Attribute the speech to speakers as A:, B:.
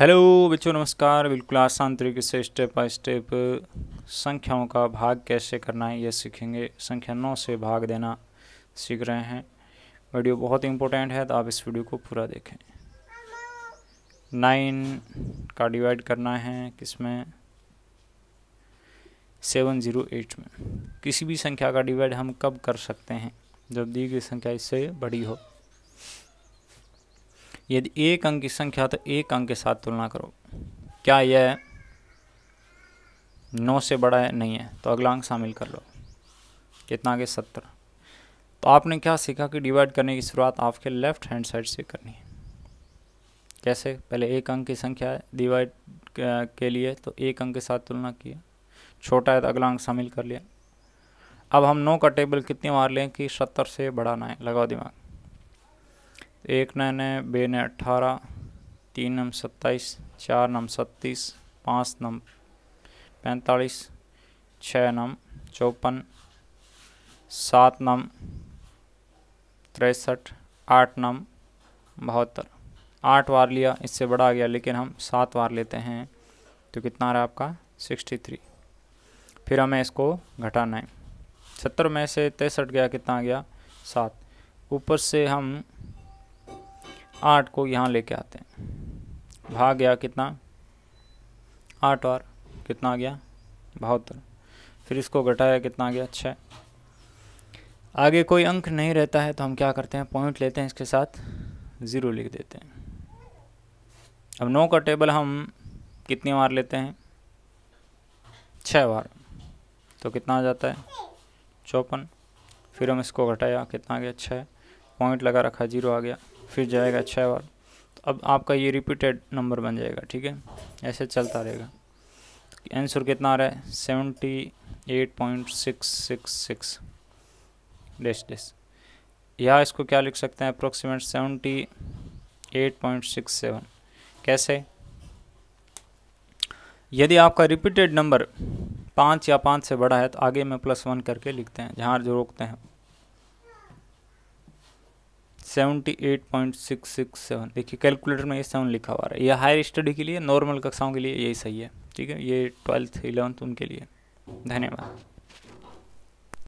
A: hello बच्चों नमस्कार बिल्कुल आसान तरीके से स्टेप बाय स्टेप संख्याओं का भाग कैसे करना है ये सीखेंगे संख्या नौ से भाग देना सीख रहे हैं वीडियो बहुत इंपॉर्टेंट है तो आप इस वीडियो को पूरा देखें नाइन का डिवाइड करना है किसमें सेवन ज़ीरो एट में किसी भी संख्या का डिवाइड हम कब कर सकते हैं जब दी गई संख्या इससे बड़ी हो यदि एक अंक की संख्या तो एक अंक के साथ तुलना करो क्या यह नौ से बड़ा है नहीं है तो अगला अंक शामिल कर लो कितना आगे सत्तर तो आपने क्या सीखा कि डिवाइड करने की शुरुआत आपके लेफ्ट हैंड साइड से करनी है कैसे पहले एक अंक की संख्या है डिवाइड के लिए तो एक अंक के साथ तुलना किया छोटा है तो अगला अंक शामिल कर लिया अब हम नौ का टेबल कितनी बार लें कि सत्तर से बड़ा ना है लगाओ दिमाग एक नए नए बे नए अठारह तीन नम सत्ताईस चार नम सत्तीस पाँच नम पैंतालीस छः नम चौपन सात नम तिरसठ आठ नम बहत्तर आठ बार लिया इससे बड़ा आ गया लेकिन हम सात बार लेते हैं तो कितना आ रहा है आपका सिक्सटी थ्री फिर हमें इसको घटाना है सत्तर में से तिरसठ गया कितना आ गया सात ऊपर से हम आठ को यहाँ लेके आते हैं भाग गया कितना आठ और कितना आ गया बहत्तर फिर इसको घटाया कितना आ गया छः आगे कोई अंक नहीं रहता है तो हम क्या करते हैं पॉइंट लेते हैं इसके साथ ज़ीरो लिख देते हैं अब नौ का टेबल हम कितनी बार लेते हैं छः बार तो कितना आ जाता है चौपन फिर हम इसको घटाया कितना आ गया छः पॉइंट लगा रखा जीरो आ गया फिर जाएगा छः बार तो अब आपका ये रिपीटेड नंबर बन जाएगा ठीक है ऐसे चलता रहेगा आंसर कितना आ रहा है seventy eight point six six six डेस डेस या इसको क्या लिख सकते हैं approximate seventy eight point six seven कैसे यदि आपका रिपीटेड नंबर पाँच या पाँच से बड़ा है तो आगे में प्लस वन करके लिखते हैं जहाँ जो रोकते हैं seventy eight point six six seven देखिए कैलकुलेटर में ये सेवन लिखा हुआ है ये हायर स्टडी के लिए नॉर्मल कक्षाओं के लिए यही सही है ठीक है ये ट्वेल्थ इलेवंथ उनके लिए धन्यवाद